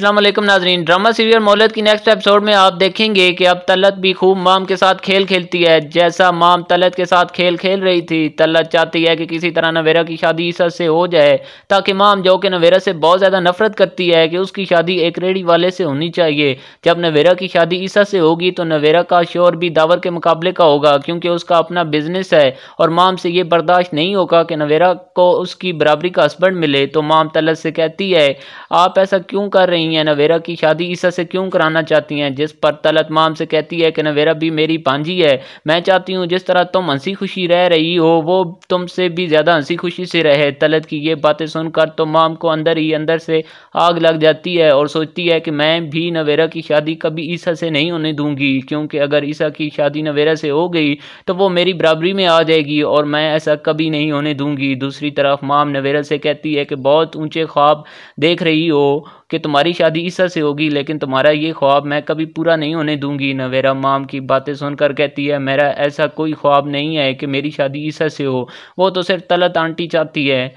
अस्सलाम वालेकुम नाजरीन ड्रामा सीरियल मोहलत की नेक्स्ट एपिसोड में आप देखेंगे कि अब तलत भी खूब माम के साथ खेल खेलती है जैसा माम तलत के साथ खेल खेल रही थी तलत चाहती है कि किसी तरह नवेरा की शादी ईसा से हो जाए ताकि माम जो कि नवेरा से बहुत ज़्यादा नफरत करती है कि उसकी शादी एक रेडी वाले से होनी चाहिए जब नवेरा की शादी ईसा से होगी तो नवेरा का शोर भी दावर के मुकाबले का होगा क्योंकि उसका अपना बिजनेस है और माम से ये बर्दाश्त नहीं होगा कि नवेरा को उसकी बराबरी का हस्बैंड मिले तो माम तलत से कहती है आप ऐसा क्यों कर रही रही हैं नवेरा की शादी ईसा से क्यों कराना चाहती हैं जिस पर तलत माम से कहती है कि नवेरा भी मेरी भांजी है मैं चाहती हूँ जिस तरह तुम हंसी खुशी रह रही हो वो तुमसे भी ज़्यादा हंसी खुशी से रहे तलत की ये बातें सुनकर तो माम को अंदर ही अंदर से आग लग जाती है और सोचती है कि मैं भी नवेरा की शादी कभी ईसा से नहीं होने दूंगी क्योंकि अगर ईसा की शादी नवेरा से हो गई तो वो मेरी बराबरी में आ जाएगी और मैं ऐसा कभी नहीं होने दूंगी दूसरी तरफ माम नवेरा से कहती है कि बहुत ऊंचे ख्वाब देख रही हो कि तुम्हारी शादी ईसा से होगी लेकिन तुम्हारा ये ख्वाब मैं कभी पूरा नहीं होने दूंगी नवेरा माम की बातें सुनकर कहती है मेरा ऐसा कोई ख्वाब नहीं है कि मेरी शादी ईसा से हो वो तो सिर्फ तलत आंटी चाहती है